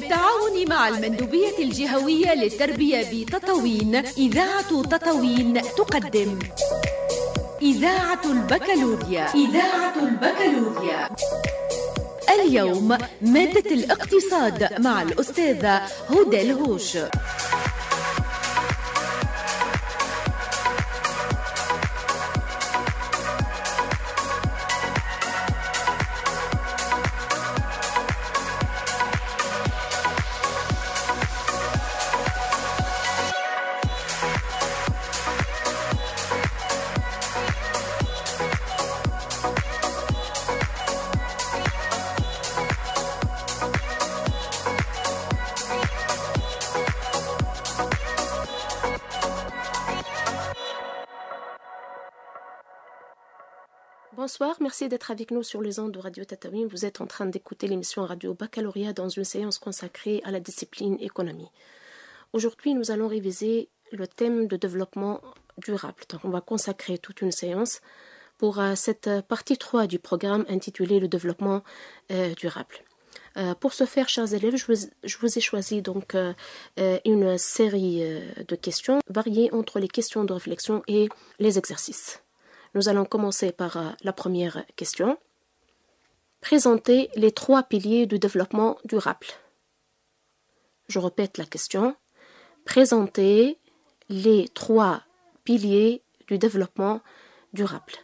بالتعاون مع المندوبية الجهوية للتربية بتطاوين إذاعة تطاوين تقدم إذاعة البكالوريا إذاعة البكالوريا اليوم مادة الاقتصاد مع الأستاذة هدى الهوش Bonsoir, merci d'être avec nous sur les ondes de Radio Tatawin. Vous êtes en train d'écouter l'émission Radio Baccalauréat dans une séance consacrée à la discipline économie. Aujourd'hui, nous allons réviser le thème de développement durable. on va consacrer toute une séance pour euh, cette partie 3 du programme intitulé Le développement euh, durable. Euh, pour ce faire, chers élèves, je vous, ai choisi donc une série de questions variées entre les questions de réflexion et les exercices. Nous allons commencer par euh, la première question. Présenter les trois piliers du développement durable. Je répète la question. Présenter les trois piliers du développement durable.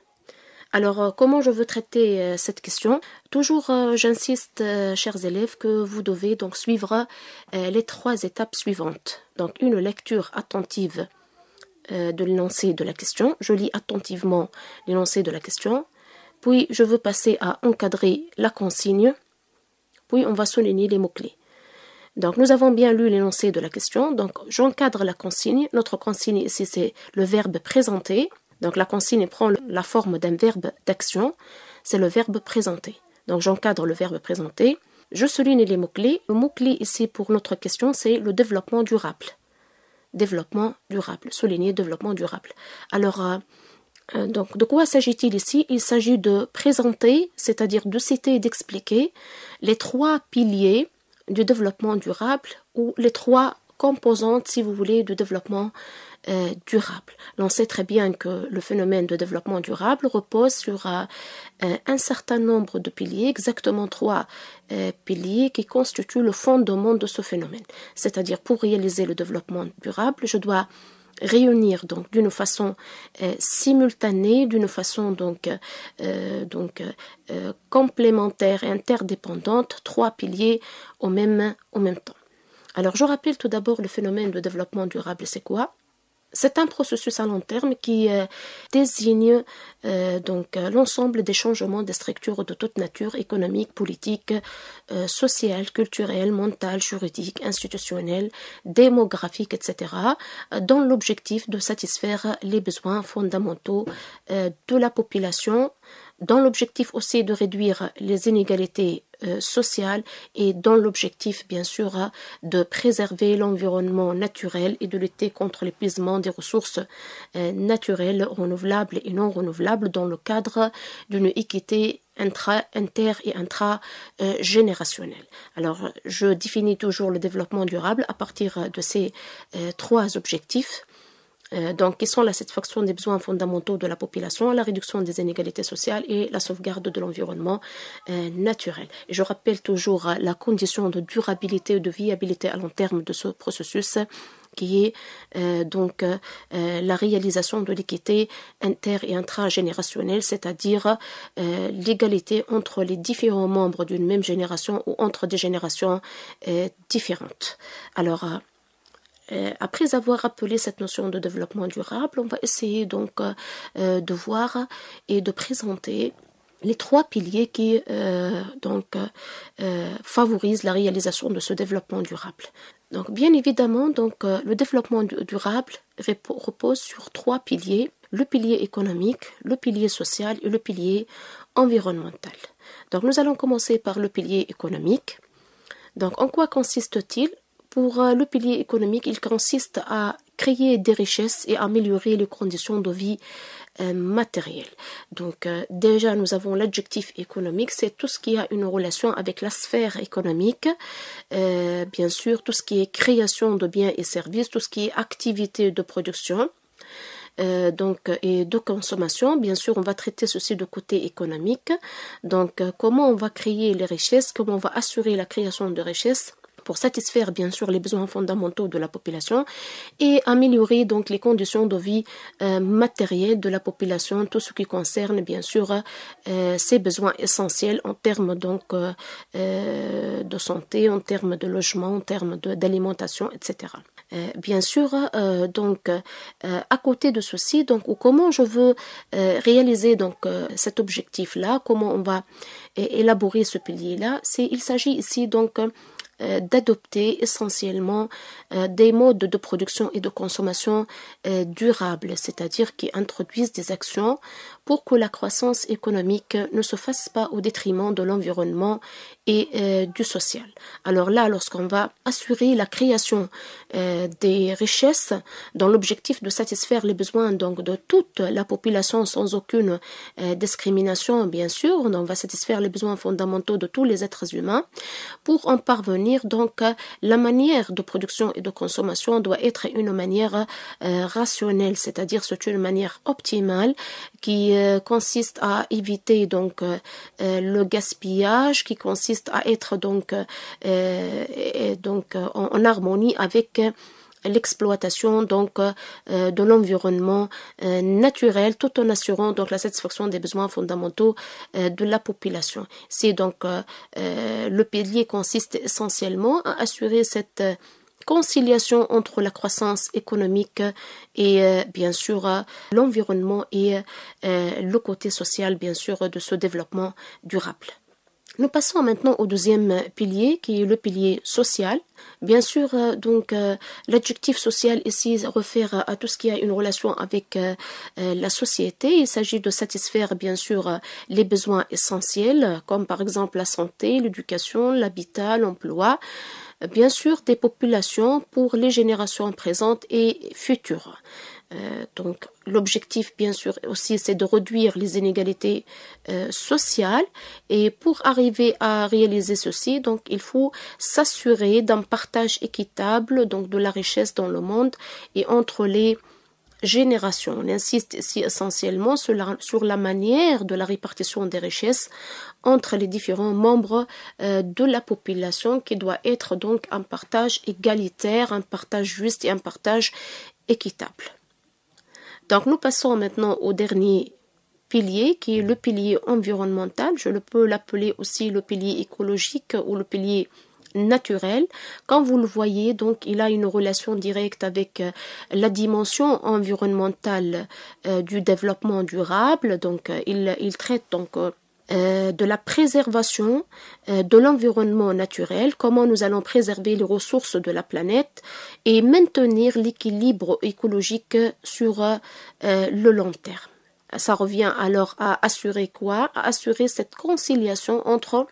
Alors, euh, comment je veux traiter euh, cette question Toujours, j'insiste, chers élèves, que vous devez donc suivre les trois étapes suivantes. Donc, une lecture attentive euh, de l'énoncé de la question, je lis attentivement l'énoncé de la question, puis je veux passer à encadrer la consigne, puis on va souligner les mots-clés. Donc nous avons bien lu l'énoncé de la question, donc j'encadre la consigne, notre consigne ici c'est le verbe présenter, donc la consigne prend la forme d'un verbe d'action, c'est le verbe présenter. Donc j'encadre le verbe présenter, je souligne les mots-clés, le mot-clé ici pour notre question c'est le développement durable développement durable, souligner développement durable. Alors, euh, euh, donc, de quoi s'agit-il ici Il s'agit de présenter, c'est-à-dire de citer et d'expliquer les trois piliers du développement durable ou les trois composantes, si vous voulez, du développement durable. Euh, durable. L'on sait très bien que le phénomène de développement durable repose sur euh, euh, un certain nombre de piliers, exactement trois piliers qui constituent le fondement de ce phénomène. C'est-à-dire pour réaliser le développement durable, je dois réunir donc d'une façon simultanée, d'une façon donc, donc complémentaire et interdépendante, trois piliers au même, au même temps. Alors je rappelle tout d'abord le phénomène de développement durable, c'est quoi c'est un processus à long terme qui euh, désigne euh, donc euh, l'ensemble des changements des structures de toute nature économique, politique, sociale, culturelle, mentale, juridique, institutionnelle, démographique, etc., dans l'objectif de satisfaire les besoins fondamentaux de la population dans l'objectif aussi de réduire les inégalités euh, sociales et dans l'objectif bien sûr hein, de préserver l'environnement naturel et de lutter contre l'épuisement des ressources euh, naturelles renouvelables et non renouvelables dans le cadre d'une équité intra, inter et intra-générationnelle. Euh, Alors je définis toujours le développement durable à partir de ces trois objectifs euh, donc qui sont la satisfaction des besoins fondamentaux de la population, la réduction des inégalités sociales et la sauvegarde de l'environnement euh, naturel. je rappelle toujours euh, la condition de durabilité et de viabilité à long terme de ce processus qui est donc la réalisation de l'équité inter- et intragénérationnelle, c'est-à-dire l'égalité entre les différents membres d'une même génération ou entre des générations différentes. Alors, euh, après avoir rappelé cette notion de développement durable, on va essayer donc euh, euh, de voir et de présenter les trois piliers qui donc favorisent la réalisation de ce développement durable. Donc bien évidemment, donc le développement durable repose sur trois piliers le pilier économique, le pilier social et le pilier environnemental. Donc nous allons commencer par le pilier économique. Donc en quoi consiste-t-il pour euh, le pilier économique, il consiste à créer des richesses et améliorer les conditions de vie euh, matérielles. Donc euh, déjà, nous avons l'adjectif économique, c'est tout ce qui a une relation avec la sphère économique, bien sûr, tout ce qui est création de biens et services, tout ce qui est activité de production. donc et de consommation. Bien sûr, on va traiter ceci de côté économique. Donc, comment on va créer les richesses, comment on va assurer la création de richesses pour satisfaire bien sûr les besoins fondamentaux de la population et améliorer donc les conditions de vie euh, matérielles de la population, tout ce qui concerne bien sûr euh, ces besoins essentiels en termes donc euh, de santé, en termes de logement, en termes d'alimentation, etc. Bien sûr, donc à côté de ceci, donc comment je veux réaliser donc cet objectif-là, comment on va élaborer ce pilier-là, c'est il s'agit ici donc euh, d'adopter essentiellement euh, des modes de production et de consommation euh, durables, c'est-à-dire qui introduisent des actions pour que la croissance économique ne se fasse pas au détriment de l'environnement et euh, du social. Alors là, lorsqu'on va assurer la création euh, des richesses dans l'objectif de satisfaire les besoins donc de toute la population sans aucune euh, discrimination, bien sûr, on va satisfaire les besoins fondamentaux de tous les êtres humains. Pour en parvenir, donc, la manière de production et de consommation doit être une manière rationnelle, c'est-à-dire c'est une manière optimale qui euh, consiste à éviter donc euh, euh, le gaspillage, qui consiste à être donc, donc en, harmonie avec l'exploitation donc de l'environnement naturel tout en assurant donc la satisfaction des besoins fondamentaux de la population. C'est donc le pilier consiste essentiellement à assurer cette conciliation entre la croissance économique et euh, bien sûr euh, l'environnement et euh, le côté social bien sûr de ce développement durable. Nous passons maintenant au deuxième pilier qui est le pilier social. Bien sûr, donc l'adjectif social ici réfère à tout ce qui a une relation avec la société. Il s'agit de satisfaire bien sûr les besoins essentiels comme par exemple la santé, l'éducation, l'habitat, l'emploi bien sûr des populations pour les générations présentes et futures. Euh, donc l'objectif bien sûr aussi c'est de réduire les inégalités euh, sociales et pour arriver à réaliser ceci donc il faut s'assurer d'un partage équitable donc de la richesse dans le monde et entre les génération. On insiste ici essentiellement sur la, manière de la répartition des richesses entre les différents membres euh, de la population qui doit être donc un partage égalitaire, un partage juste et un partage équitable. Donc nous passons maintenant au dernier pilier qui est le pilier environnemental. Je peux l'appeler aussi le pilier écologique ou le pilier naturel. Quand vous le voyez, donc il a une relation directe avec euh, la dimension environnementale euh, du développement durable. Donc euh, il, traite donc de la préservation de l'environnement naturel, comment nous allons préserver les ressources de la planète et maintenir l'équilibre écologique sur le long terme. Ça revient alors à assurer quoi À assurer cette conciliation entre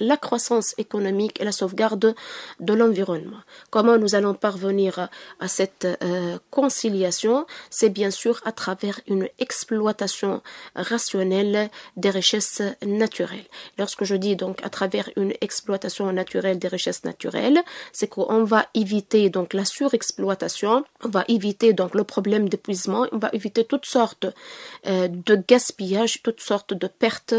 la croissance économique et la sauvegarde de l'environnement. Comment nous allons parvenir à cette euh, conciliation C'est bien sûr à travers une exploitation rationnelle des richesses naturelles. Lorsque je dis donc à travers une exploitation naturelle des richesses naturelles, c'est qu'on va éviter donc la surexploitation, on va éviter donc le problème d'épuisement, on va éviter toutes sortes euh, de gaspillage, toutes sortes de pertes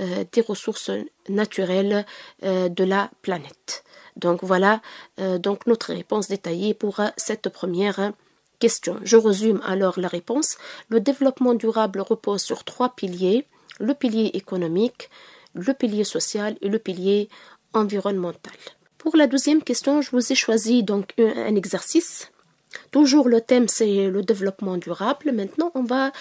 euh, des ressources naturelle euh, de la planète. Donc voilà euh, donc notre réponse détaillée pour euh, cette première question. Je résume alors la réponse. Le développement durable repose sur trois piliers, le pilier économique, le pilier social et le pilier environnemental. Pour la deuxième question, je vous ai choisi donc un exercice Toujours le thème c'est le développement durable. Maintenant on va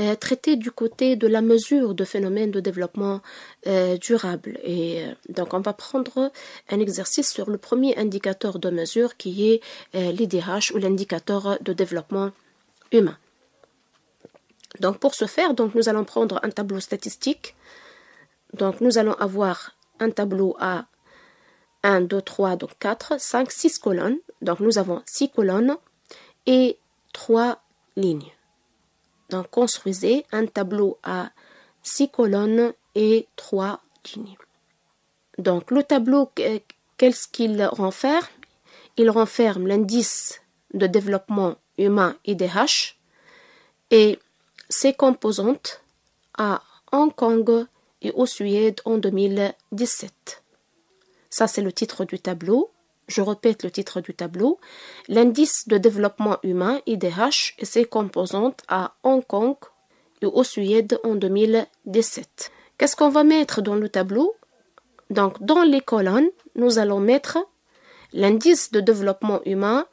euh, traiter du côté de la mesure de phénomènes de développement euh, durable. Et euh, donc on va prendre un exercice sur le premier indicateur de mesure qui est l'IDH ou l'indicateur de développement humain. Donc pour ce faire, donc nous allons prendre un tableau statistique. Donc nous allons avoir un tableau à 1, 2, 3, donc 4, 5, 6 colonnes. Donc nous avons 6 colonnes et trois lignes. Donc construisez un tableau à six colonnes et trois lignes. Donc le tableau, qu'est-ce qu'il renferme Il renferme l'indice de développement humain IDH et ses composantes à Hong Kong et au Suède en 2017. Ça, c'est le titre du tableau je répète le titre du tableau, l'indice de développement humain IDH et ses composantes à Hong Kong et au Suède en 2017. Qu'est-ce qu'on va mettre dans le tableau Donc dans les colonnes, nous allons mettre l'indice de développement humain,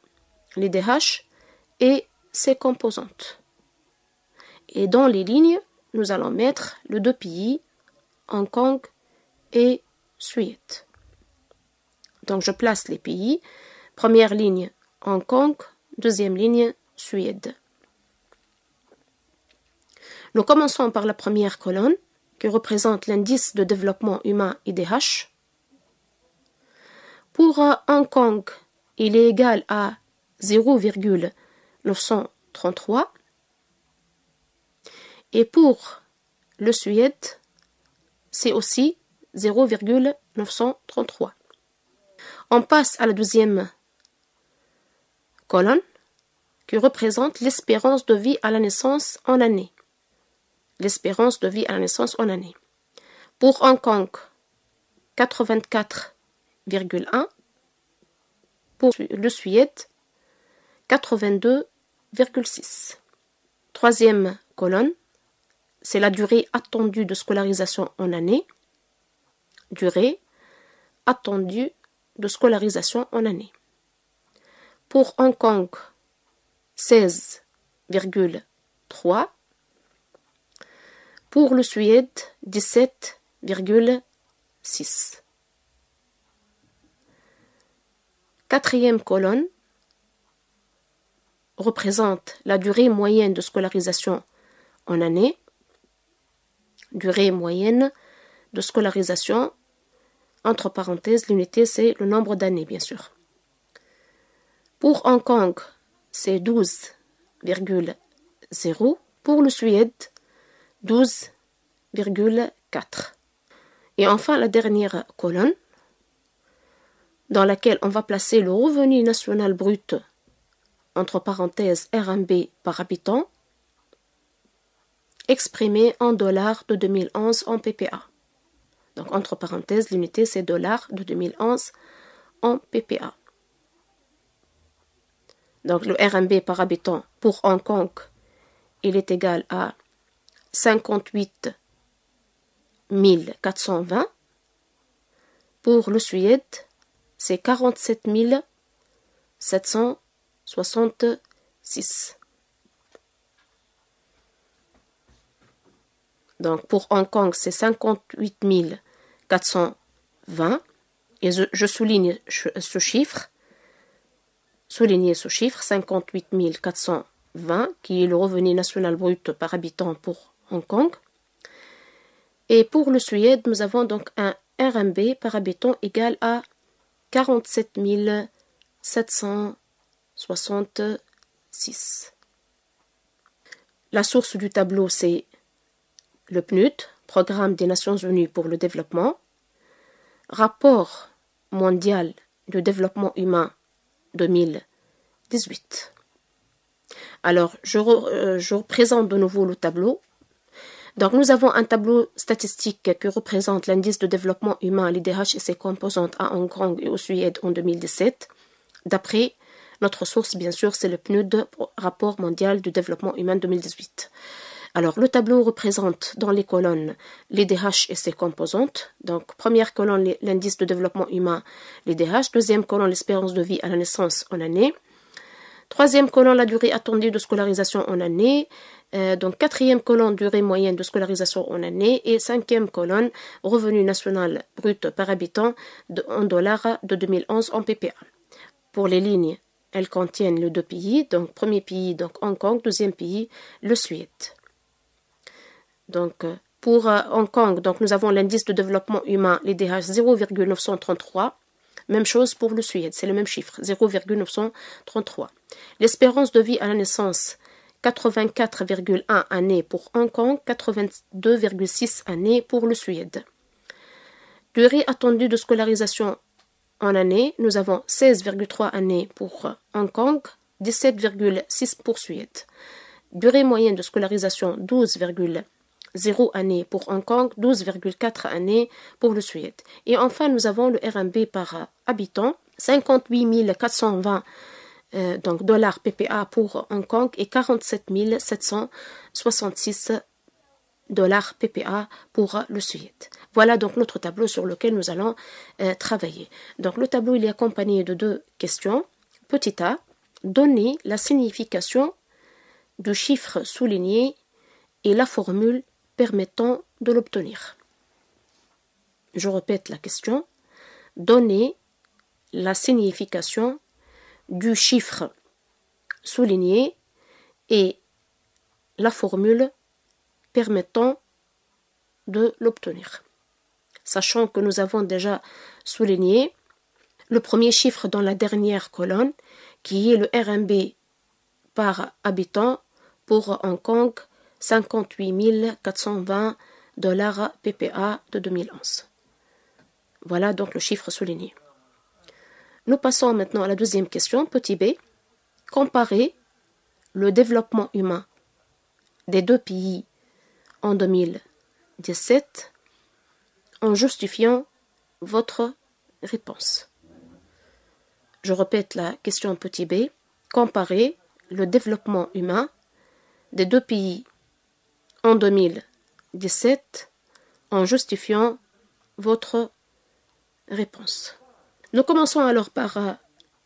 l'IDH, et ses composantes. Et dans les lignes, nous allons mettre le deux pays, Hong Kong et Suède. Donc je place les pays. Première ligne, Hong Kong. Deuxième ligne, Suède. Nous commençons par la première colonne qui représente l'indice de développement humain IDH. Pour euh, Hong Kong, il est égal à 0,933. Et pour le Suède, c'est aussi 0,933. On passe à la deuxième colonne qui représente l'espérance de vie à la naissance en année. L'espérance de vie à la naissance en année. Pour Hong Kong, 84,1. Pour le Suède, 82,6. Troisième colonne, c'est la durée attendue de scolarisation en année. Durée attendue de scolarisation en année. Pour Hong Kong, 16,3. Pour le Suède, 17,6. Quatrième colonne représente la durée moyenne de scolarisation en année, durée moyenne de scolarisation entre parenthèses, l'unité, c'est le nombre d'années, bien sûr. Pour Hong Kong, c'est 12,0. Pour le Suède, 12,4. Et enfin, la dernière colonne, dans laquelle on va placer le revenu national brut, entre parenthèses RMB par habitant, exprimé en dollars de 2011 en PPA. Donc, entre parenthèses, limiter c'est dollars de 2011 en PPA. Donc, le RMB par habitant pour Hong Kong, il est égal à 58 420. Pour le Suède, c'est 47 766. Donc pour Hong Kong, c'est 58 420. Et je, souligne ce chiffre. Souligner ce chiffre, 58 420, qui est le revenu national brut par habitant pour Hong Kong. Et pour le Suède, nous avons donc un RMB par habitant égal à 47 766. La source du tableau, c'est le PNUD, Programme des Nations Unies pour le développement, Rapport mondial du développement humain 2018. Alors, euh, je, représente de nouveau le tableau. Donc, nous avons un tableau statistique que représente l'indice de développement humain, l'IDH et ses composantes à Hong Kong et au Suède en 2017, d'après notre source, bien sûr, c'est le PNUD, Rapport mondial du développement humain 2018. Alors, le tableau représente dans les colonnes les DH et ses composantes. Donc, première colonne, l'indice de développement humain, les DH. Deuxième colonne, l'espérance de vie à la naissance en année. Troisième colonne, la durée attendue de scolarisation en année. Euh, donc, quatrième colonne, durée moyenne de scolarisation en année. Et cinquième colonne, revenu national brut par habitant de, en dollars de 2011 en PPA. Pour les lignes, elles contiennent les deux pays. Donc, premier pays, donc Hong Kong. Deuxième pays, le Suède. Donc, euh, pour euh, Hong Kong, donc nous avons l'indice de développement humain, l'IDH 0,933. Même chose pour le Suède, c'est le même chiffre, 0,933. L'espérance de vie à la naissance, 84,1 années pour Hong Kong, 82,6 années pour le Suède. Durée attendue de scolarisation en année, nous avons 16,3 années pour euh, Hong Kong, 17,6 pour Suède. Durée moyenne de scolarisation, 12,6. 0 année pour Hong Kong, 12,4 années pour le Suède. Et enfin, nous avons le RMB par habitant, 58 420 euh, donc dollars PPA pour Hong Kong et 47 766 dollars PPA pour le Suède. Voilà donc notre tableau sur lequel nous allons euh, travailler. Donc le tableau il est accompagné de deux questions. Petit a, donner la signification du chiffre souligné et la formule permettant de l'obtenir. Je répète la question. Donnez la signification du chiffre souligné et la formule permettant de l'obtenir. Sachant que nous avons déjà souligné le premier chiffre dans la dernière colonne, qui est le RMB par habitant pour Hong Kong 58 420 dollars PPA de 2011. Voilà donc le chiffre souligné. Nous passons maintenant à la deuxième question, petit b. Comparer le développement humain des deux pays en 2017 en justifiant votre réponse. Je répète la question petit b. Comparer le développement humain des deux pays en 2017 en justifiant votre réponse. Nous commençons alors par euh,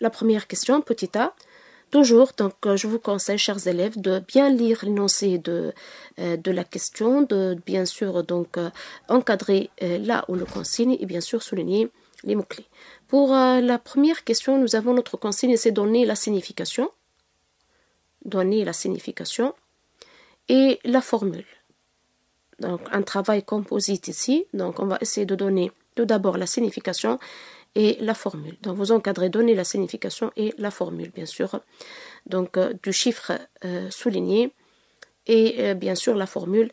la première question, petit a. Toujours, donc, euh, je vous conseille, chers élèves, de bien lire l'énoncé de, euh, de la question, de bien sûr donc encadrer là où le consigne et bien sûr souligner les mots-clés. Pour la première question, nous avons notre consigne, c'est donner la signification. Donner la signification et la formule. Donc un travail composite ici. Donc on va essayer de donner tout d'abord la signification et la formule. Donc vous encadrez, donner la signification et la formule, bien sûr. Donc euh, du chiffre euh, souligné et euh, bien sûr la formule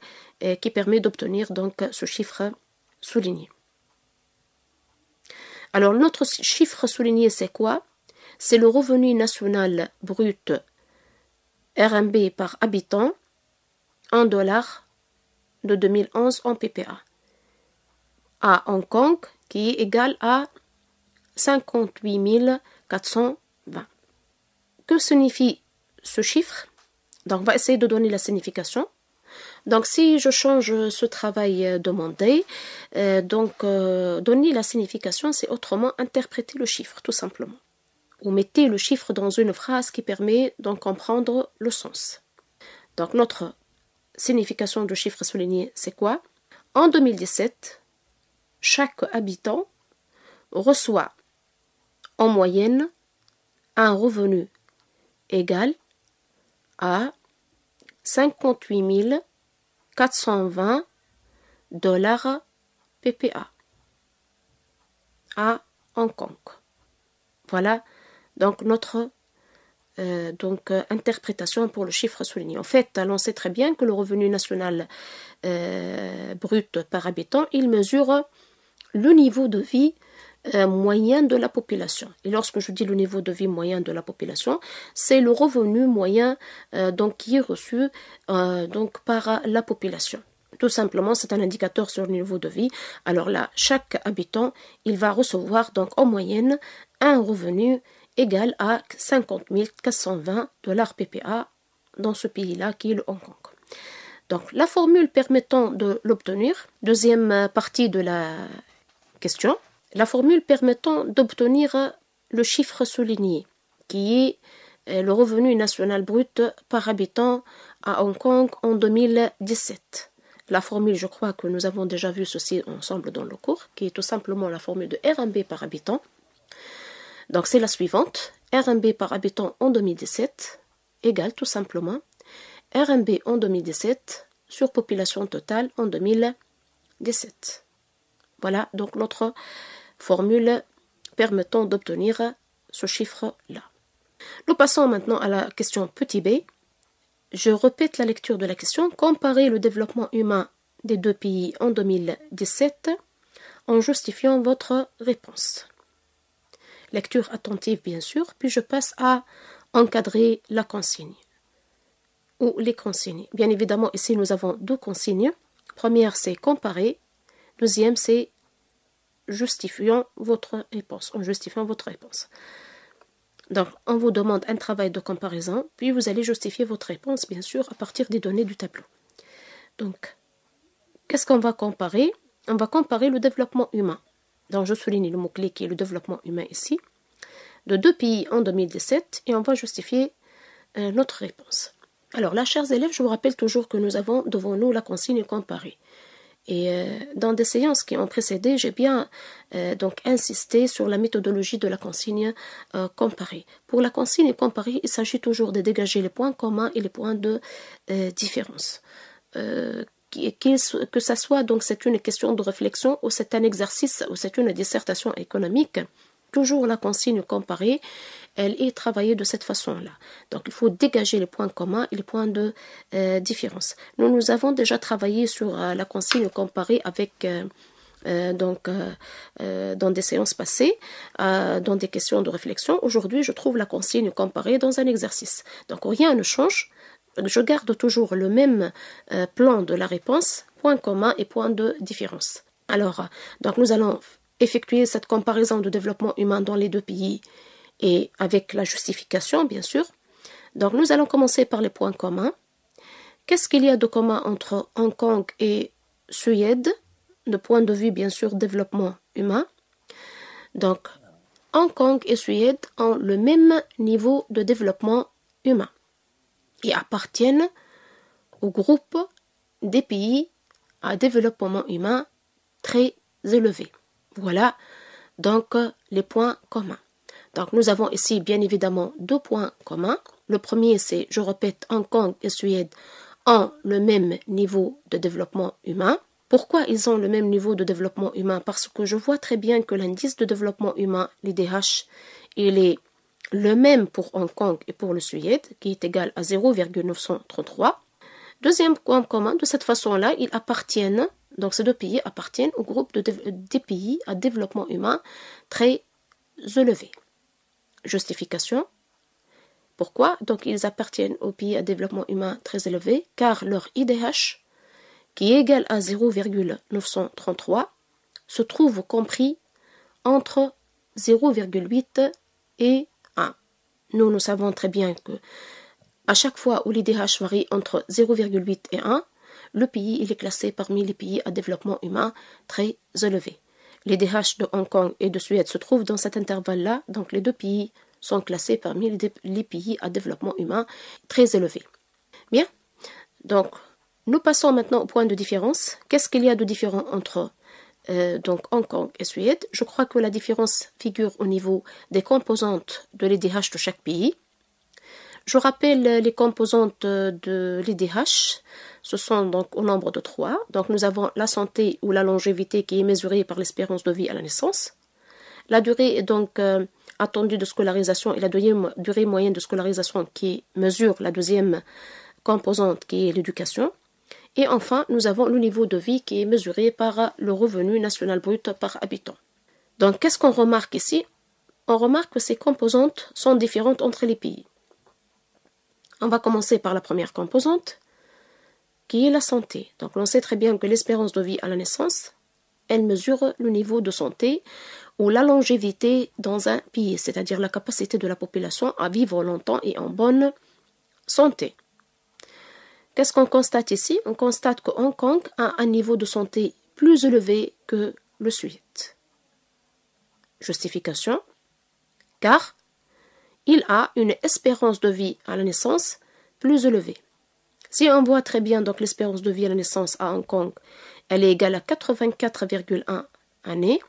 qui permet d'obtenir donc ce chiffre souligné. Alors notre chiffre souligné c'est quoi C'est le revenu national brut RMB par habitant 1 dollar de 2011 en PPA à Hong Kong qui est égal à 58 420. Que signifie ce chiffre Donc on va essayer de donner la signification. Donc si je change ce travail demandé, euh, donc euh, donner la signification, c'est autrement interpréter le chiffre tout simplement. Ou mettez le chiffre dans une phrase qui permet d'en comprendre le sens. Donc notre signification du chiffre souligné, c'est quoi En 2017, chaque habitant reçoit en moyenne un revenu égal à 58 420 dollars PPA à Hong Kong. Voilà donc notre euh, donc, euh, interprétation pour le chiffre souligné. En fait, on sait très bien que le revenu national euh, brut par habitant, il mesure le niveau de vie moyen de la population. Et lorsque je dis le niveau de vie moyen de la population, c'est le revenu moyen donc, qui est reçu donc, par la population. Tout simplement, c'est un indicateur sur le niveau de vie. Alors là, chaque habitant, il va recevoir donc en moyenne un revenu égale à 50 420 dollars PPA dans ce pays-là qui est le Hong Kong. Donc la formule permettant de l'obtenir, deuxième euh, partie de la question, la formule permettant d'obtenir euh, le chiffre souligné, qui est euh, le revenu national brut par habitant à Hong Kong en 2017. La formule, je crois que nous avons déjà vu ceci ensemble dans le cours, qui est tout simplement la formule de RMB par habitant, donc c'est la suivante. RMB par habitant en 2017 égale tout simplement RMB en 2017 sur population totale en 2017. Voilà donc notre formule permettant d'obtenir ce chiffre-là. Nous passons maintenant à la question petit b. Je répète la lecture de la question. Comparer le développement humain des deux pays en 2017 en justifiant votre réponse lecture attentive bien sûr, puis je passe à encadrer la consigne ou les consignes. Bien évidemment, ici nous avons deux consignes. Première, c'est comparer. Deuxième, c'est justifiant votre réponse, en justifiant votre réponse. Donc, on vous demande un travail de comparaison, puis vous allez justifier votre réponse, bien sûr, à partir des données du tableau. Donc, qu'est-ce qu'on va comparer On va comparer le développement humain donc, je souligne le mot-clé qui est le développement humain ici, de deux pays en 2017 et on va justifier euh, notre réponse. Alors là, chers élèves, je vous rappelle toujours que nous avons devant nous la consigne comparée. Et euh, dans des séances qui ont précédé, j'ai bien euh, donc insisté sur la méthodologie de la consigne comparée. Pour la consigne comparée, il s'agit toujours de dégager les points communs et les points de différence que ça soit donc c'est une question de réflexion ou c'est un exercice ou c'est une dissertation économique, toujours la consigne comparée, elle est travaillée de cette façon-là. Donc il faut dégager les points communs et les points de euh, différence. Nous, nous avons déjà travaillé sur euh, la consigne comparée avec... Euh, donc, dans des séances passées, dans des questions de réflexion. Aujourd'hui, je trouve la consigne comparée dans un exercice. Donc, rien ne change je garde toujours le même euh, plan de la réponse, point commun et point de différence. Alors, donc nous allons effectuer cette comparaison de développement humain dans les deux pays et avec la justification, bien sûr. Donc, nous allons commencer par les points communs. Qu'est-ce qu'il y a de commun entre Hong Kong et Suède, de point de vue, bien sûr, développement humain Donc, Hong Kong et Suède ont le même niveau de développement humain et appartiennent au groupe des pays à développement humain très élevé. Voilà donc les points communs. Donc nous avons ici bien évidemment deux points communs. Le premier c'est, je répète, Hong Kong et Suède ont le même niveau de développement humain. Pourquoi ils ont le même niveau de développement humain Parce que je vois très bien que l'indice de développement humain, l'IDH, il est le même pour Hong Kong et pour le Suède, qui est égal à 0,933. Deuxième point commun, de cette façon-là, ils appartiennent, donc ces deux pays appartiennent au groupe de, des pays à développement humain très élevé. Justification pourquoi Donc ils appartiennent aux pays à développement humain très élevé car leur IDH, qui est égal à 0,933, se trouve compris entre 0,8 et nous, nous savons très bien que à chaque fois où l'IDH varie entre 0,8 et 1, le pays il est classé parmi les pays à développement humain très élevé. Les DH de Hong Kong et de Suède se trouvent dans cet intervalle-là, donc les deux pays sont classés parmi les pays à développement humain très élevé. Bien, donc nous passons maintenant au point de différence. Qu'est-ce qu'il y a de différent entre euh, donc Hong Kong et Suède. Je crois que la différence figure au niveau des composantes de l'EDH de chaque pays. Je rappelle les composantes de l'EDH. Ce sont donc au nombre de trois. Donc nous avons la santé ou la longévité qui est mesurée par l'espérance de vie à la naissance. La durée est donc euh, attendue de scolarisation et la deuxième durée moyenne de scolarisation qui mesure la deuxième composante qui est l'éducation. Et enfin, nous avons le niveau de vie qui est mesuré par le revenu national brut par habitant. Donc, qu'est-ce qu'on remarque ici On remarque que ces composantes sont différentes entre les pays. On va commencer par la première composante, qui est la santé. Donc, on sait très bien que l'espérance de vie à la naissance, elle mesure le niveau de santé ou la longévité dans un pays, c'est-à-dire la capacité de la population à vivre longtemps et en bonne santé. Qu'est-ce qu'on constate ici On constate que Hong Kong a un niveau de santé plus élevé que le Suède. Justification Car il a une espérance de vie à la naissance plus élevée. Si on voit très bien donc l'espérance de vie à la naissance à Hong Kong, elle est égale à 84,1 années.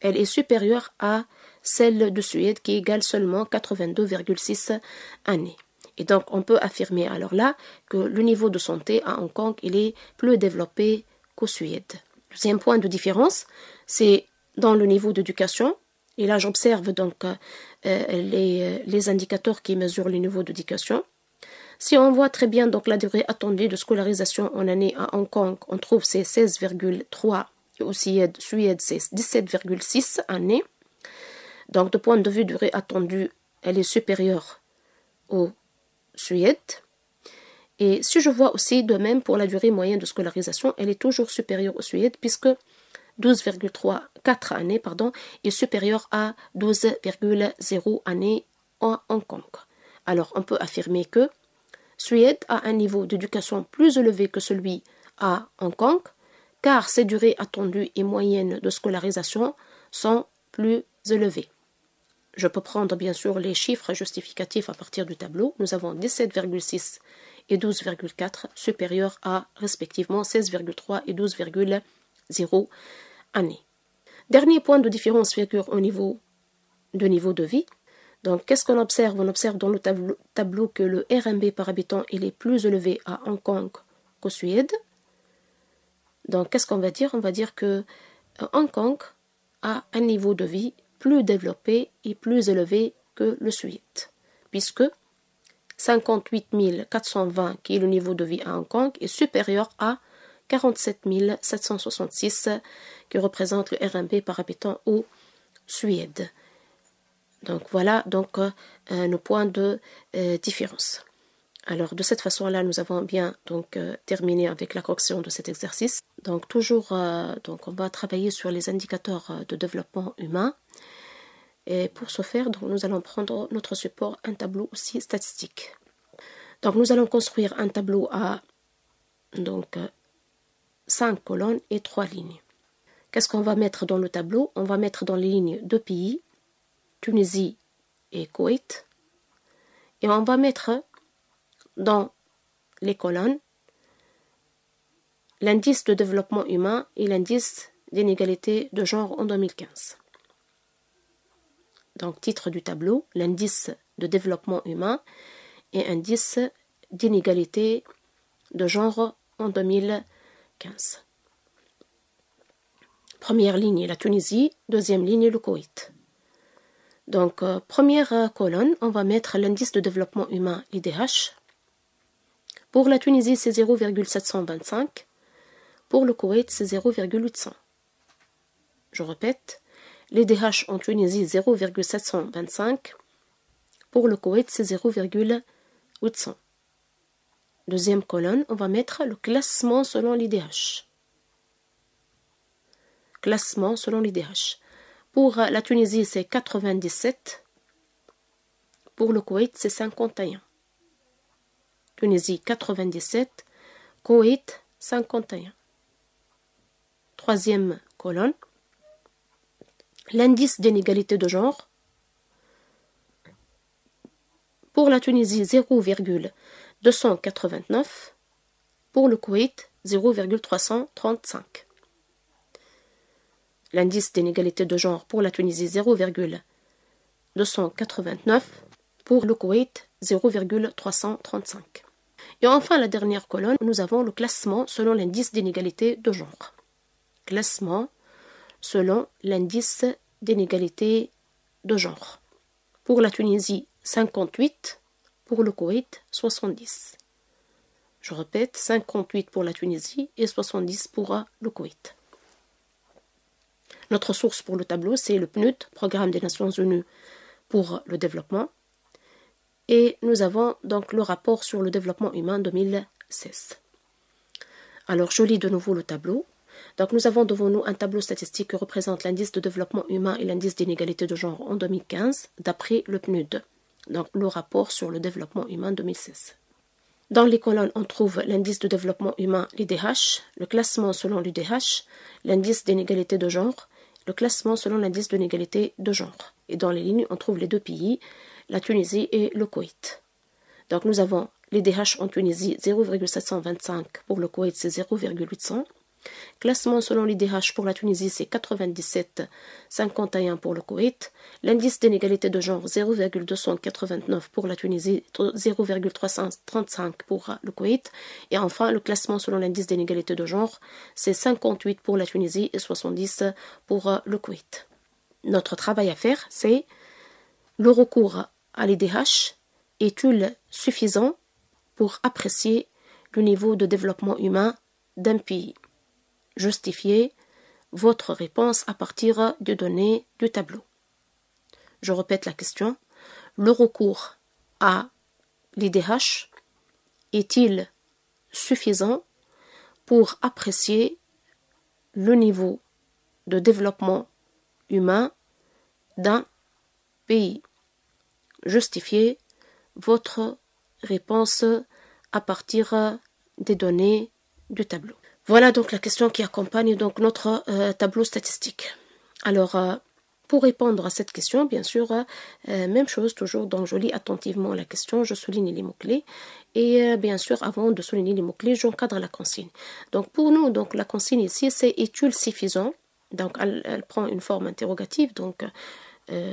Elle est supérieure à celle de Suède qui est égale seulement 82,6 années. Et donc, on peut affirmer alors là que le niveau de santé à Hong Kong, il est plus développé qu'au Suède. Deuxième point de différence, c'est dans le niveau d'éducation. Et là, j'observe donc euh, les, indicateurs qui mesurent le niveau d'éducation. Si on voit très bien donc la durée attendue de scolarisation en année à Hong Kong, on trouve c'est 16,3 et au Suède, Suède c'est 17,6 années. Donc, de point de vue durée attendue, elle est supérieure au suède. Et si je vois aussi de même pour la durée moyenne de scolarisation, elle est toujours supérieure au Suède puisque 12,3 4 années pardon, est supérieure à 12,0 années en Hong Kong. Alors on peut affirmer que Suède a un niveau d'éducation plus élevé que celui à Hong Kong car ses durées attendues et moyennes de scolarisation sont plus élevées. Je peux prendre bien sûr les chiffres justificatifs à partir du tableau. Nous avons 17,6 et 12,4 supérieurs à respectivement 16,3 et 12,0 années. Dernier point de différence figure au niveau de niveau de vie. Donc, qu'est-ce qu'on observe On observe dans le tableau, que le RMB par habitant il est plus élevé à Hong Kong qu'au Suède. Donc, qu'est-ce qu'on va dire On va dire que euh, Hong Kong a un niveau de vie plus développé et plus élevé que le suite, puisque 58 420, qui est le niveau de vie à Hong Kong, est supérieur à 47 766, qui représente le RMB par habitant au Suède. Donc voilà donc euh, nos points de euh, différence. Alors de cette façon-là, nous avons bien donc euh, terminé avec la correction de cet exercice. Donc toujours donc on va travailler sur les indicateurs de développement humain. Et pour ce faire, nous allons prendre notre support, un tableau aussi statistique. Donc nous allons construire un tableau à donc, 5 colonnes et 3 lignes. Qu'est-ce qu'on va mettre dans le tableau On va mettre dans les lignes deux pays, Tunisie et Koweït. Et on va mettre dans les colonnes l'indice de développement humain et l'indice d'inégalité de genre en 2015 donc titre du tableau, l'indice de développement humain et indice d'inégalité de genre en 2015. Première ligne, la Tunisie. Deuxième ligne, le Koweït. Donc, euh, première euh, colonne, on va mettre l'indice de développement humain, l'IDH. Pour la Tunisie, c'est 0,725. Pour le Koweït, c'est 0,800. Je répète, les DH en Tunisie 0,725. Pour le Koweït, c'est 0,800. Deuxième colonne, on va mettre le classement selon l'IDH. Classement selon l'IDH. Pour la Tunisie, c'est 97. Pour le Koweït, c'est 51. Tunisie 97, Koweït 51. Troisième colonne, l'indice d'inégalité de genre. Pour la Tunisie, 0,289. Pour le Koweït, 0,335. L'indice d'inégalité de genre pour la Tunisie, 0,289. Pour le Koweït, 0,335. Et enfin, la dernière colonne, nous avons le classement selon l'indice d'inégalité de genre. Classement selon l'indice d'inégalité de genre. Pour la Tunisie, 58, pour le Koweït, 70. Je répète, 58 pour la Tunisie et 70 pour le Koweït. Notre source pour le tableau, c'est le PNUD, Programme des Nations Unies pour le développement. Et nous avons donc le rapport sur le développement humain 2016. Alors je lis de nouveau le tableau. Donc nous avons devant nous un tableau statistique qui représente l'indice de développement humain et l'indice d'inégalité de genre en 2015 d'après le PNUD, donc le rapport sur le développement humain 2016. Dans les colonnes, on trouve l'indice de développement humain, l'IDH, le classement selon l'IDH, l'indice d'inégalité de genre, le classement selon l'indice d'inégalité de genre. Et dans les lignes, on trouve les deux pays, la Tunisie et le Koweït. Donc nous avons l'IDH en Tunisie 0,725 pour le Koweït c'est 0,800, Classement selon l'IDH pour la Tunisie, c'est 97,51 pour le Koweït. L'indice d'inégalité de genre, 0,289 pour la Tunisie, 0,335 pour le Koweït. Et enfin, le classement selon l'indice d'inégalité de genre, c'est 58 pour la Tunisie et 70 pour le Koweït. Notre travail à faire, c'est le recours à l'IDH est-il suffisant pour apprécier le niveau de développement humain d'un pays Justifiez votre réponse à partir des données du tableau. Je répète la question. Le recours à l'IDH est-il suffisant pour apprécier le niveau de développement humain d'un pays Justifiez votre réponse à partir des données du tableau. Voilà donc la question qui accompagne donc notre euh, tableau statistique. Alors, euh, pour répondre à cette question, bien sûr, euh, même chose toujours, donc je lis attentivement la question, je souligne les mots-clés et bien sûr, avant de souligner les mots-clés, j'encadre la consigne. Donc pour nous, donc la consigne ici, c'est est-il suffisant Donc elle, prend une forme interrogative, donc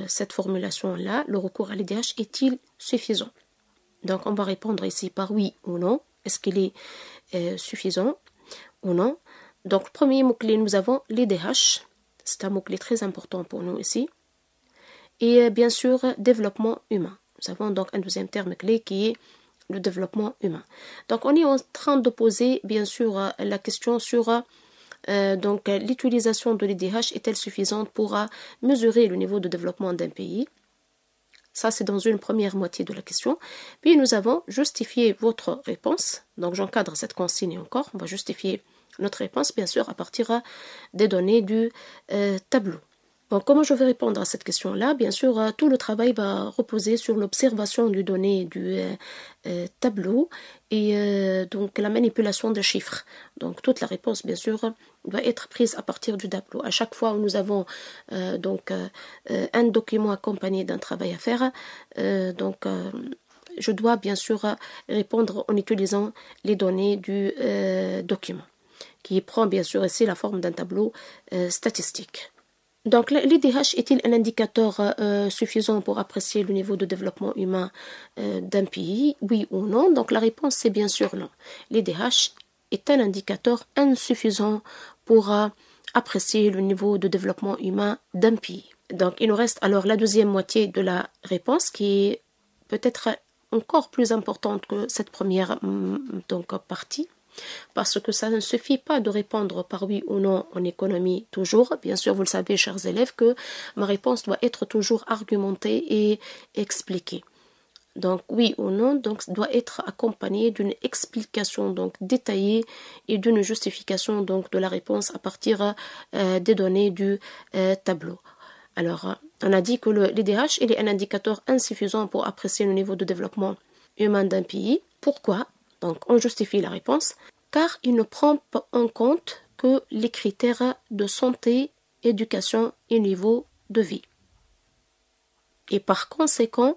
cette formulation-là, le recours à l'IDH est-il suffisant Donc on va répondre ici par oui ou non. Est-ce qu'il est suffisant ou non. Donc, premier mot-clé, nous avons l'IDH. C'est un mot-clé très important pour nous ici. Et euh, bien sûr, développement humain. Nous avons donc un deuxième terme clé qui est le développement humain. Donc, on est en train de poser, bien sûr, euh, la question sur euh, l'utilisation de l'IDH est-elle suffisante pour mesurer le niveau de développement d'un pays ça, c'est dans une première moitié de la question. Puis nous avons justifié votre réponse. Donc j'encadre cette consigne encore. On va justifier notre réponse, bien sûr, à partir des données du euh, tableau. Bon, comment je vais répondre à cette question-là Bien sûr, euh, tout le travail va reposer sur l'observation du données du euh, tableau et donc la manipulation des chiffres. Donc toute la réponse, bien sûr, doit être prise à partir du tableau. À chaque fois où nous avons euh, donc euh, un document accompagné d'un travail à faire, euh, donc je dois bien sûr répondre en utilisant les données du document, qui prend bien sûr ici la forme d'un tableau statistique. Donc l'IDH est-il un indicateur suffisant pour apprécier le niveau de développement humain d'un pays Oui ou non Donc la réponse c'est bien sûr non. L'IDH est un indicateur insuffisant pour apprécier le niveau de développement humain d'un pays. Donc il nous reste alors la deuxième moitié de la réponse qui est peut-être encore plus importante que cette première mm, donc, partie parce que ça ne suffit pas de répondre par oui ou non en économie toujours. Bien sûr, vous le savez, chers élèves, que ma réponse doit être toujours argumentée et expliquée donc oui ou non, donc doit être accompagné d'une explication donc détaillée et d'une justification donc de la réponse à partir euh, des données du euh, tableau. Alors, on a dit que le l'IDH est un indicateur insuffisant pour apprécier le niveau de développement humain d'un pays. Pourquoi Donc, on justifie la réponse car il ne prend pas en compte que les critères de santé, éducation et niveau de vie. Et par conséquent,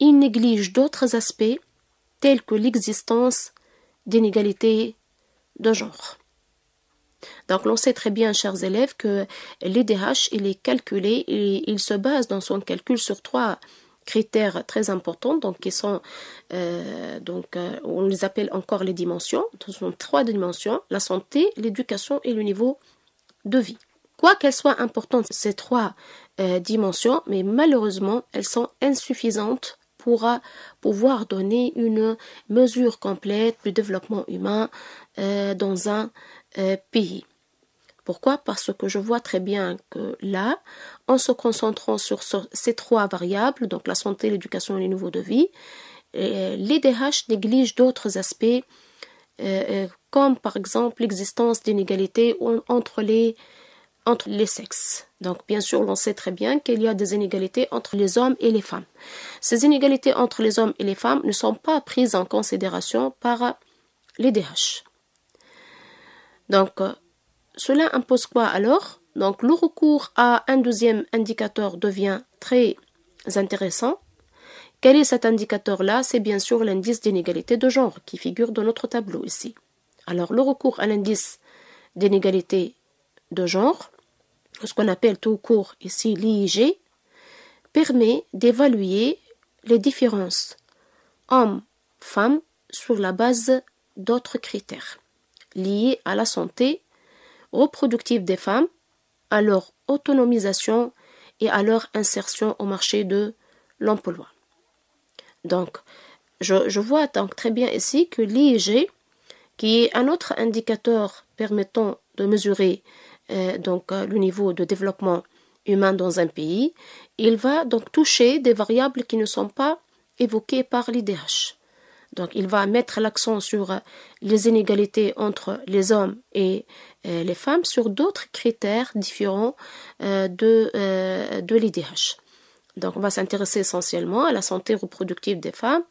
il néglige d'autres aspects tels que l'existence d'inégalités de genre. Donc l'on sait très bien, chers élèves, que l'EDH, il est calculé et il se base dans son calcul sur trois critères très importants, donc qui sont, euh, donc euh, on les appelle encore les dimensions, ce sont trois dimensions, la santé, l'éducation et le niveau de vie. Quoi qu'elles soient importantes, ces trois euh, dimensions, mais malheureusement, elles sont insuffisantes pourra pouvoir donner une mesure complète du développement humain euh, dans un euh, pays. Pourquoi Parce que je vois très bien que là, en se concentrant sur ces trois variables, donc la santé, l'éducation et les niveaux de vie, l'IDH euh, les DH négligent d'autres aspects, comme par exemple l'existence d'inégalités entre les entre les sexes. Donc, bien sûr, l'on sait très bien qu'il y a des inégalités entre les hommes et les femmes. Ces inégalités entre les hommes et les femmes ne sont pas prises en considération par les DH. Donc, euh, cela impose quoi alors Donc, le recours à un deuxième indicateur devient très intéressant. Quel est cet indicateur-là C'est bien sûr l'indice d'inégalité de genre qui figure dans notre tableau ici. Alors, le recours à l'indice d'inégalité de genre, ce qu'on appelle tout court ici l'IIG, permet d'évaluer les différences hommes-femmes sur la base d'autres critères liés à la santé reproductive des femmes, à leur autonomisation et à leur insertion au marché de l'emploi. Donc, je, je, vois donc très bien ici que l'IG, qui est un autre indicateur permettant de mesurer euh, donc euh, le niveau de développement humain dans un pays, il va donc toucher des variables qui ne sont pas évoquées par l'IDH. Donc il va mettre l'accent sur euh, les inégalités entre les hommes et les femmes sur d'autres critères différents de, l'IDH. Donc on va s'intéresser essentiellement à la santé reproductive des femmes,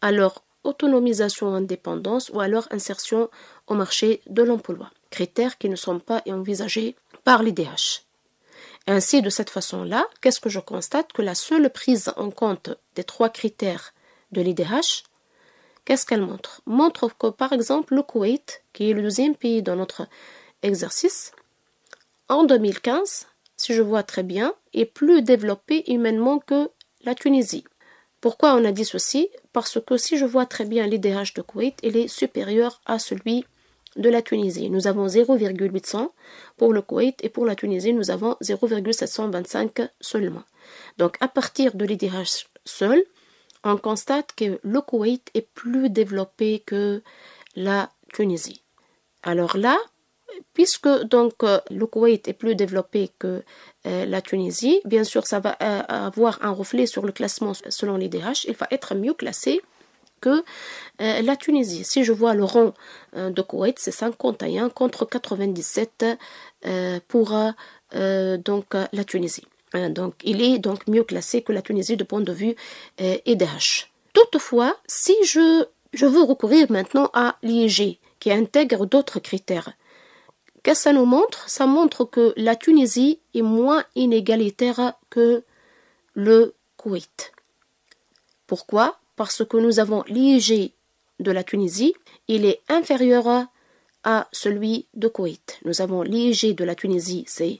à leur autonomisation indépendance ou à leur insertion au marché de l'emploi critères qui ne sont pas envisagés par l'IDH. Ainsi, de cette façon-là, qu'est-ce que je constate Que la seule prise en compte des trois critères de l'IDH, qu'est-ce qu'elle montre Montre que, par exemple, le Koweït, qui est le deuxième pays dans notre exercice, en 2015, si je vois très bien, est plus développé humainement que la Tunisie. Pourquoi on a dit ceci Parce que si je vois très bien l'IDH de Koweït, il est supérieur à celui de la Tunisie. Nous avons 0,800 pour le Koweït et pour la Tunisie, nous avons 0,725 seulement. Donc à partir de l'IDH seul, on constate que le Koweït est plus développé que la Tunisie. Alors là, puisque donc euh, le Koweït est plus développé que euh, la Tunisie, bien sûr ça va euh, avoir un reflet sur le classement selon l'IDH, il va être mieux classé que euh, la Tunisie. Si je vois le rang euh, de Koweït, c'est 51 contre 97 euh, pour donc la Tunisie. donc il est donc mieux classé que la Tunisie de point de vue EDH. E Toutefois, si je, je veux recourir maintenant à l'IEG, qui intègre d'autres critères, qu'est-ce que ça nous montre Ça montre que la Tunisie est moins inégalitaire que le Koweït. Pourquoi parce que nous avons l'IG de la Tunisie, il est inférieur à celui de Kuwait. Nous avons l'IG de la Tunisie, c'est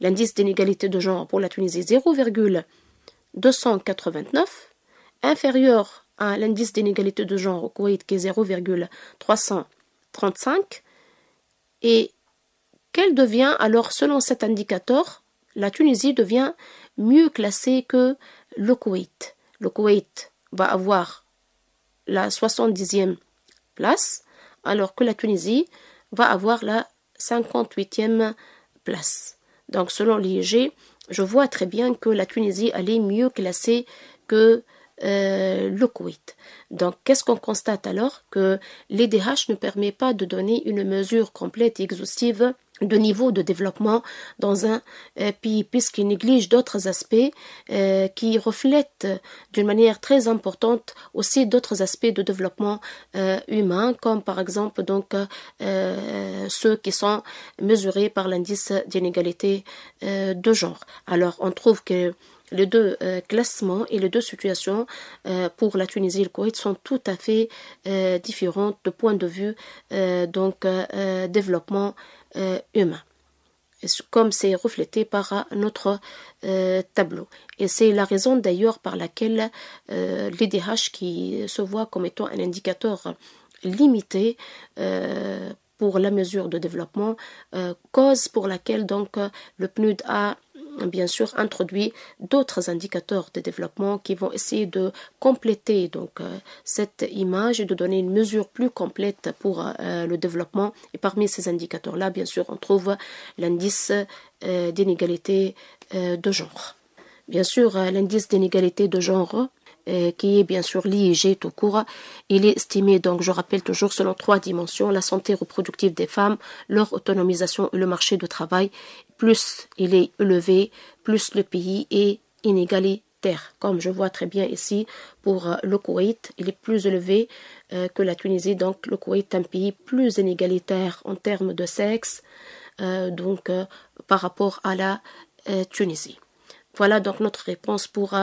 l'indice d'inégalité de genre pour la Tunisie 0,289, inférieur à l'indice d'inégalité de genre au Kuwait qui est 0,335. Et quelle devient alors, selon cet indicateur, la Tunisie devient mieux classée que le Kuwait, Le Koweït va avoir la 70e place, alors que la Tunisie va avoir la 58e place. Donc selon l'IEG, je vois très bien que la Tunisie allait mieux classer que euh, le Donc, qu'est-ce qu'on constate alors Que l'EDH ne permet pas de donner une mesure complète et exhaustive de niveau de développement dans un euh, pays puisqu'il néglige d'autres aspects euh, qui reflètent d'une manière très importante aussi d'autres aspects de développement euh, humain comme par exemple donc ceux qui sont mesurés par l'indice d'inégalité de genre. Alors on trouve que les deux classements et les deux situations pour la Tunisie et le Koweït sont tout à fait différentes de point de vue donc développement euh, humain, comme c'est reflété par euh, notre euh, tableau. Et c'est la raison d'ailleurs par laquelle l'IDH, qui se voit comme étant un indicateur limité pour la mesure de développement, cause pour laquelle donc le PNUD a bien sûr introduit d'autres indicateurs de développement qui vont essayer de compléter donc euh, cette image et de donner une mesure plus complète pour euh, le développement. Et parmi ces indicateurs-là, bien sûr, on trouve l'indice euh, d'inégalité de genre. Bien sûr, l'indice d'inégalité de genre qui est bien sûr l'IEG tout court. Il est estimé, donc je rappelle toujours, selon trois dimensions, la santé reproductive des femmes, leur autonomisation et le marché de travail plus il est élevé, plus le pays est inégalitaire. Comme je vois très bien ici, pour euh, le Koweït, il est plus élevé euh, que la Tunisie. Donc le Koweït est un pays plus inégalitaire en termes de sexe, euh, donc par rapport à la Tunisie. Voilà donc notre réponse pour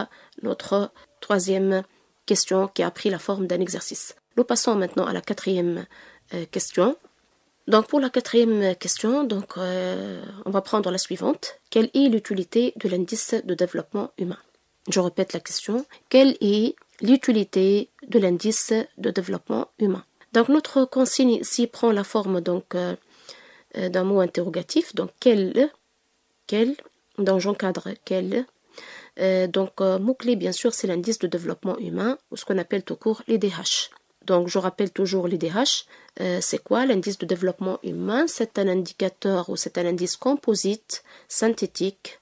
notre troisième question qui a pris la forme d'un exercice. Nous passons maintenant à la quatrième question. Donc pour la quatrième question, euh, on va prendre la suivante. Quelle est l'utilité de l'indice de développement humain Je répète la question. Quelle est l'utilité de l'indice de développement humain Donc notre consigne ici prend la forme euh, euh, d'un mot interrogatif. Donc quel, quel, donc j'encadre quel. donc mot clé bien sûr c'est l'indice de développement humain ou ce qu'on appelle tout court les DH. Donc, je rappelle toujours l'IDH, euh, c'est quoi l'indice de développement humain C'est un indicateur ou c'est un indice composite, synthétique.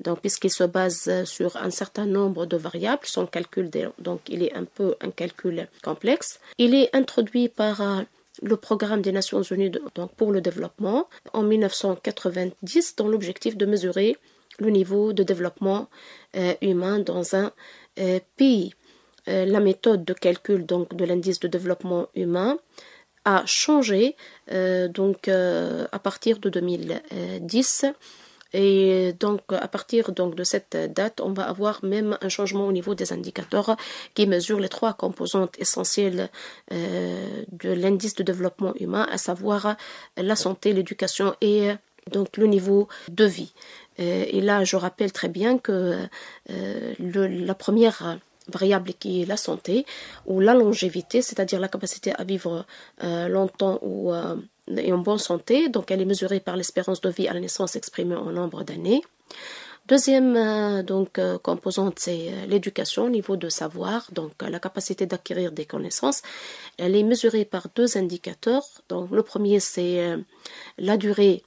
Donc, puisqu'il se base euh, sur un certain nombre de variables, son calcul, donc il est un peu un calcul complexe. Il est introduit par euh, le programme des Nations Unies donc pour le développement en 1990 dans l'objectif de mesurer le niveau de développement humain dans un pays. Euh, la méthode de calcul donc, de l'indice de développement humain a changé euh, donc, euh, à partir de 2010. Et donc, à partir donc, de cette date, on va avoir même un changement au niveau des indicateurs qui mesurent les trois composantes essentielles de l'indice de développement humain, à savoir la santé, l'éducation et donc le niveau de vie. Et, là, je rappelle très bien que la première variable qui est la santé ou la longévité, c'est-à-dire la capacité à vivre euh, longtemps ou, euh, et en bonne santé. Donc, elle est mesurée par l'espérance de vie à la naissance exprimée en nombre d'années. Deuxième euh, donc composante, c'est l'éducation au niveau de savoir, donc la capacité d'acquérir des connaissances. Elle est mesurée par deux indicateurs. Donc le premier c'est la durée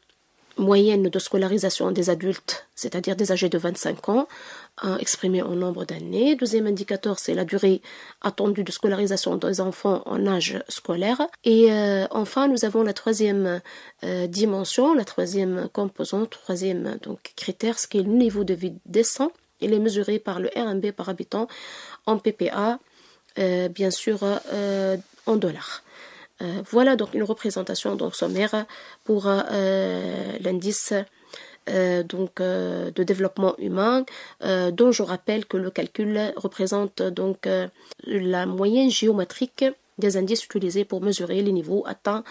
moyenne de scolarisation des adultes, c'est-à-dire des âgés de 25 ans, euh, exprimée en nombre d'années. Deuxième indicateur, c'est la durée attendue de scolarisation des enfants en âge scolaire. Et euh, enfin, nous avons la troisième euh, dimension, la troisième composante, troisième donc, critère, ce qui est le niveau de vie décent. Il est mesuré par le RMB par habitant en PPA, bien sûr en dollars. Euh, voilà donc une représentation donc sommaire pour euh, l'indice euh, donc de développement humain dont je rappelle que le calcul représente donc la moyenne géométrique des indices utilisés pour mesurer les niveaux atteints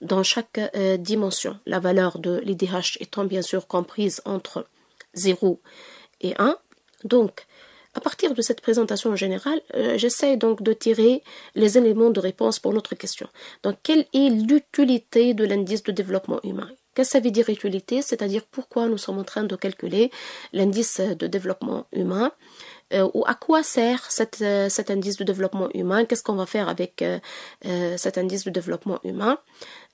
dans chaque dimension. La valeur de l'IDH étant bien sûr comprise entre 0 et 1. Donc à partir de cette présentation générale, euh, j'essaie donc de tirer les éléments de réponse pour notre question. Donc, quelle est l'utilité de l'indice de développement humain Qu'est-ce que ça veut dire utilité C'est-à-dire pourquoi nous sommes en train de calculer l'indice de développement humain euh, ou à quoi sert euh, cet indice de développement humain Qu'est-ce qu'on va faire avec cet indice de développement humain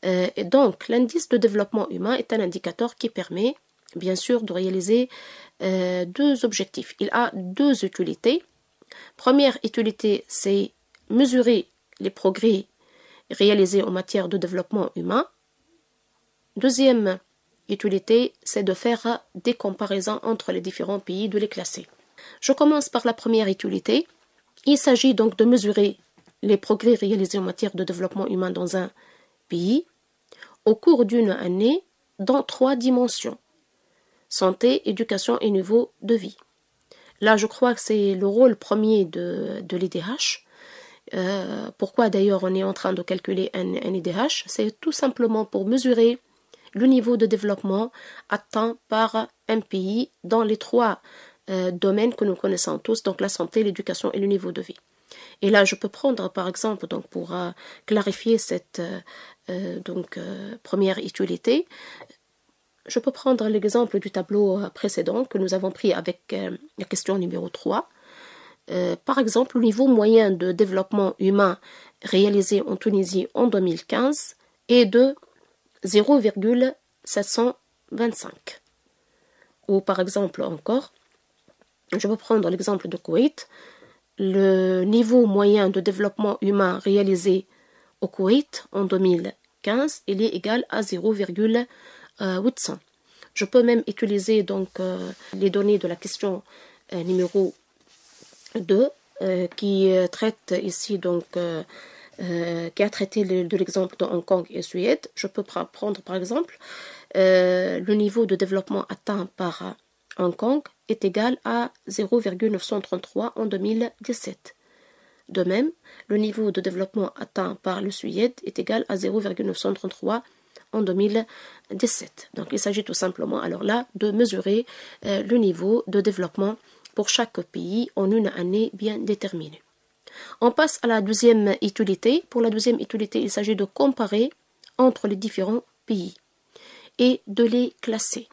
Et donc, l'indice de développement humain est un indicateur qui permet, bien sûr, de réaliser euh, deux objectifs. Il a deux utilités. Première utilité, c'est mesurer les progrès réalisés en matière de développement humain. Deuxième utilité, c'est de faire des comparaisons entre les différents pays, de les classer. Je commence par la première utilité. Il s'agit donc de mesurer les progrès réalisés en matière de développement humain dans un pays au cours d'une année dans trois dimensions santé, éducation et niveau de vie. Là, je crois que c'est le rôle premier de, l'IDH. Euh, pourquoi d'ailleurs on est en train de calculer un, IDH C'est tout simplement pour mesurer le niveau de développement atteint par un pays dans les trois euh, domaines que nous connaissons tous, donc la santé, l'éducation et le niveau de vie. Et là, je peux prendre par exemple, donc pour euh, clarifier cette donc première utilité, je peux prendre l'exemple du tableau euh, précédent que nous avons pris avec euh, la question numéro 3. Euh, par exemple, le niveau moyen de développement humain réalisé en Tunisie en 2015 est de 0,725. Ou par exemple encore, je peux prendre l'exemple de Koweït. Le niveau moyen de développement humain réalisé au Koweït en 2015, est égal à 0,725. Euh, Je peux même utiliser donc euh, les données de la question euh, numéro 2 qui traite ici donc qui a traité de l'exemple de Hong Kong et Suède. Je peux prendre par exemple le niveau de développement atteint par Hong Kong est égal à 0,933 en 2017. De même, le niveau de développement atteint par le Suède est égal à 0,933 en 2017. Donc il s'agit tout simplement alors là de mesurer euh, le niveau de développement pour chaque pays en une année bien déterminée. On passe à la deuxième utilité. Pour la deuxième utilité, il s'agit de comparer entre les différents pays et de les classer.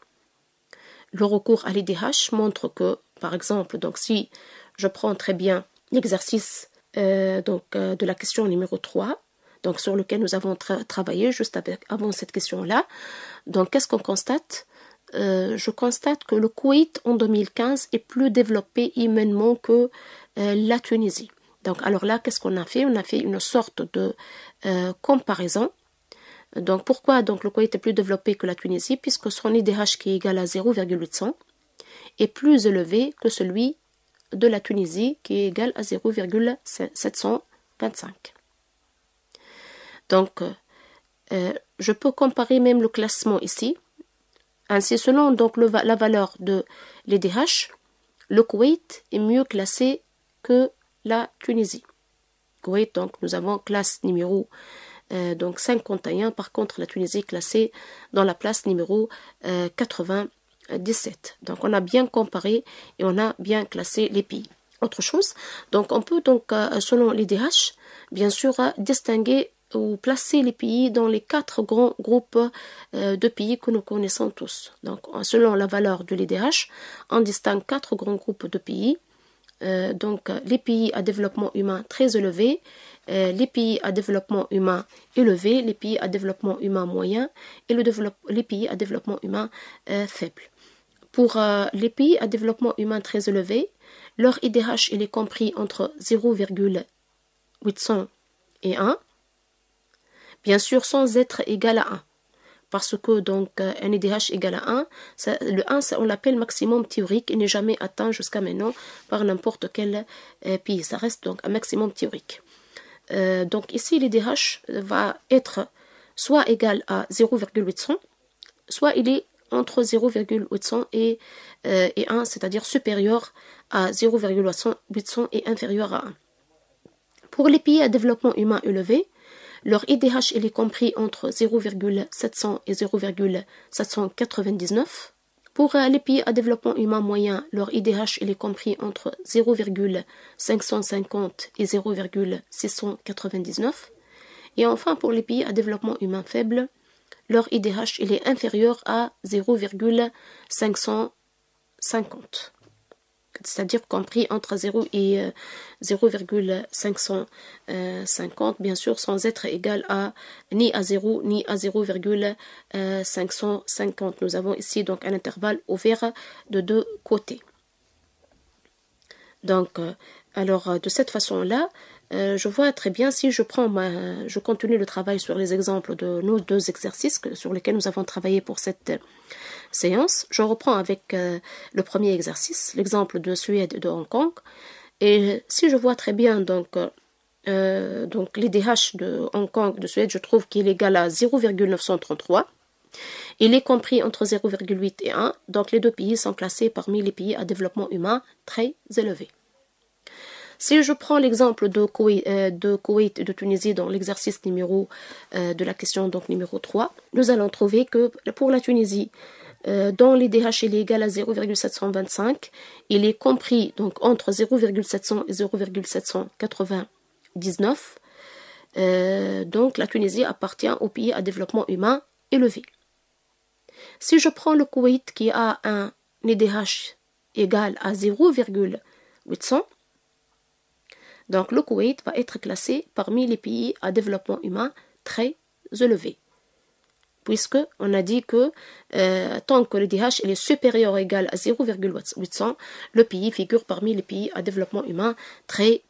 Le recours à l'IDH montre que, par exemple, donc si je prends très bien l'exercice euh, donc, euh, de la question numéro 3, donc sur lequel nous avons travaillé juste avant cette question-là. Donc qu'est-ce qu'on constate euh, je constate que le Kuwait en 2015 est plus développé humainement que euh, la Tunisie. Donc alors là, qu'est-ce qu'on a fait On a fait une sorte de euh, comparaison. Donc pourquoi donc le Kuwait est plus développé que la Tunisie Puisque son IDH qui est égal à 0,800 est plus élevé que celui de la Tunisie qui est égal à 0,725. Donc, euh, je peux comparer même le classement ici. Ainsi, selon donc la valeur de l'EDH, le Koweït est mieux classé que la Tunisie. Koweït, donc, nous avons classe numéro euh, 51. Par contre, la Tunisie est classée dans la place numéro 97. Euh, donc, on a bien comparé et on a bien classé les pays. Autre chose, donc on peut donc, euh, selon l'IDH, bien sûr, distinguer ou placer les pays dans les quatre grands groupes euh, de pays que nous connaissons tous. Donc, selon la valeur de l'IDH, on distingue quatre grands groupes de pays. Euh, donc, les pays à développement humain très élevé, euh, les pays à développement humain élevé, les pays à développement humain moyen et le les pays à développement humain faible. Pour les pays à développement humain très élevé, leur IDH e est compris entre 0,800 et 1 Bien sûr, sans être égal à 1. Parce que donc euh, un IDH e égal à 1, le 1, on l'appelle maximum théorique. Il n'est jamais atteint jusqu'à maintenant par n'importe quel euh, pays. Ça reste donc un maximum théorique. Euh, donc ici, l'IDH va être soit égal à 0,800, soit il est entre 0,800 et, et 1, c'est-à-dire supérieur à 0,800 et inférieur à 1. Pour les pays à développement humain élevé, leur IDH est compris entre 0,700 et 0,799. Pour euh, les pays à développement humain moyen, leur IDH est compris entre 0,550 et 0,699. Et enfin, pour les pays à développement humain faible, leur IDH est inférieur à 0,550 c'est-à-dire compris entre 0 et 0,550, euh, bien sûr, sans être égal à ni à 0 ni à 0,550. Nous avons ici donc un intervalle ouvert de deux côtés. Donc, euh, alors euh, de cette façon-là, euh, je vois très bien si je prends ma, je continue le travail sur les exemples de nos deux exercices sur lesquels nous avons travaillé pour cette euh, séance. Je reprends avec euh, le premier exercice, l'exemple de Suède et de Hong Kong. Et si je vois très bien donc donc de Hong Kong, de Suède, je trouve qu'il est égal à 0,933. Il est compris entre 0,8 et 1, donc les deux pays sont classés parmi les pays à développement humain très élevé. Si je prends l'exemple de euh, Koweït, de et de Tunisie dans l'exercice numéro euh, de la question donc numéro 3, nous allons trouver que pour la Tunisie, euh, dont les est égal à 0,725. Il est compris donc entre 0,700 et 0,799. donc la Tunisie appartient au pays à développement humain élevé. Si je prends le Koweït qui a un EDH égal à 0,800, donc le Koweït va être classé parmi les pays à développement humain très élevé. Puisque on a dit que euh, tant que le DH est supérieur ou égal à 0,800, le pays figure parmi les pays à développement humain très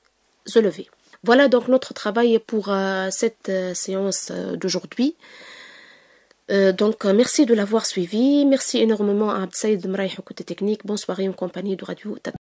élevé. Voilà donc notre travail pour euh, cette euh, séance d'aujourd'hui. donc, merci de l'avoir suivi. Merci énormément à Absaïd Mraïh, côté technique. Bonsoir une compagnie de Radio